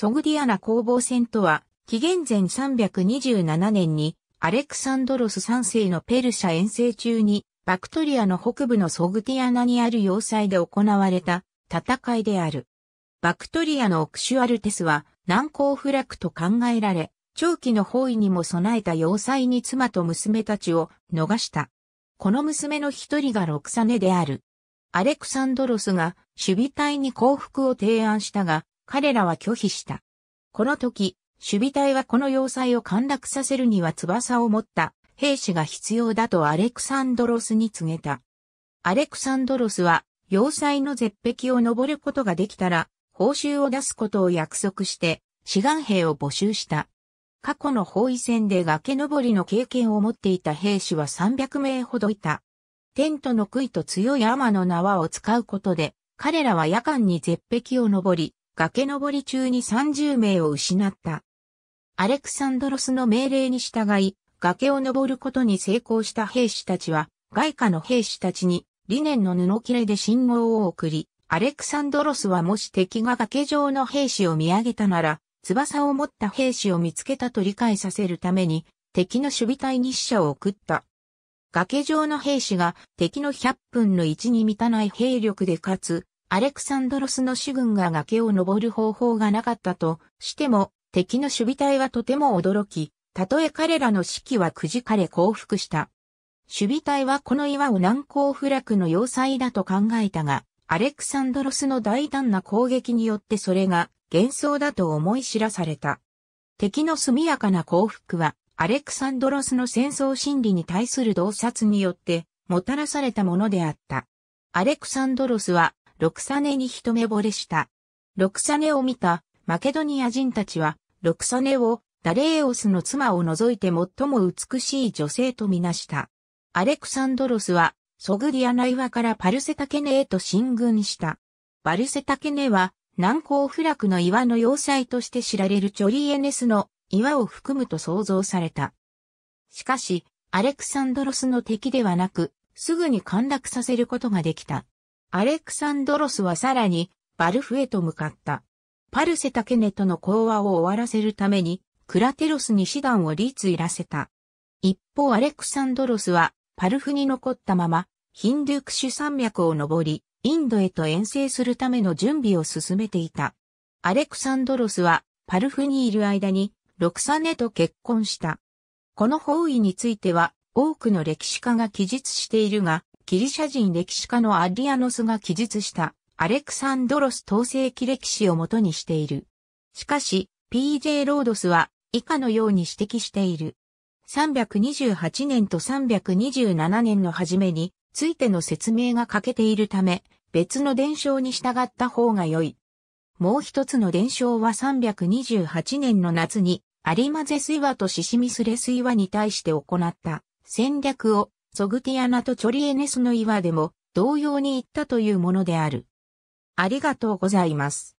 ソグディアナ攻防戦とは、紀元前327年にアレクサンドロス3世のペルシャ遠征中にバクトリアの北部のソグディアナにある要塞で行われた戦いである。バクトリアのオクシュアルテスは難攻不落と考えられ、長期の包囲にも備えた要塞に妻と娘たちを逃した。この娘の一人がロクサネである。アレクサンドロスが守備隊に降伏を提案したが、彼らは拒否した。この時、守備隊はこの要塞を陥落させるには翼を持った兵士が必要だとアレクサンドロスに告げた。アレクサンドロスは要塞の絶壁を登ることができたら報酬を出すことを約束して志願兵を募集した。過去の包囲戦で崖登りの経験を持っていた兵士は300名ほどいた。テントの杭と強い天の縄を使うことで、彼らは夜間に絶壁を登り、崖登り中に30名を失った。アレクサンドロスの命令に従い、崖を登ることに成功した兵士たちは、外貨の兵士たちに、理念の布切れで信号を送り、アレクサンドロスはもし敵が崖上の兵士を見上げたなら、翼を持った兵士を見つけたと理解させるために、敵の守備隊に死者を送った。崖上の兵士が敵の100分の1に満たない兵力で勝つアレクサンドロスの主軍が崖を登る方法がなかったとしても、敵の守備隊はとても驚き、たとえ彼らの士気はくじかれ降伏した。守備隊はこの岩を難攻不落の要塞だと考えたが、アレクサンドロスの大胆な攻撃によってそれが幻想だと思い知らされた。敵の速やかな降伏は、アレクサンドロスの戦争心理に対する洞察によって、もたらされたものであった。アレクサンドロスは、ロクサネに一目惚れした。ロクサネを見たマケドニア人たちは、ロクサネをダレーオスの妻を除いて最も美しい女性とみなした。アレクサンドロスは、ソグディアナ岩からパルセタケネへと進軍した。パルセタケネは、南高不落の岩の要塞として知られるチョリエネスの岩を含むと想像された。しかし、アレクサンドロスの敵ではなく、すぐに陥落させることができた。アレクサンドロスはさらに、バルフへと向かった。パルセタケネとの講和を終わらせるために、クラテロスに師団を立位らせた。一方アレクサンドロスは、パルフに残ったまま、ヒンドゥクシュ山脈を登り、インドへと遠征するための準備を進めていた。アレクサンドロスは、パルフにいる間に、ロクサネと結婚した。この方位については、多くの歴史家が記述しているが、ギリシャ人歴史家のアディアノスが記述したアレクサンドロス統制記歴史をもとにしている。しかし、PJ ロードスは以下のように指摘している。328年と327年の初めについての説明が欠けているため、別の伝承に従った方が良い。もう一つの伝承は328年の夏に、アリマゼ水和とシシミスレ水和に対して行った戦略をソグティアナとチョリエネスの岩でも同様に行ったというものである。ありがとうございます。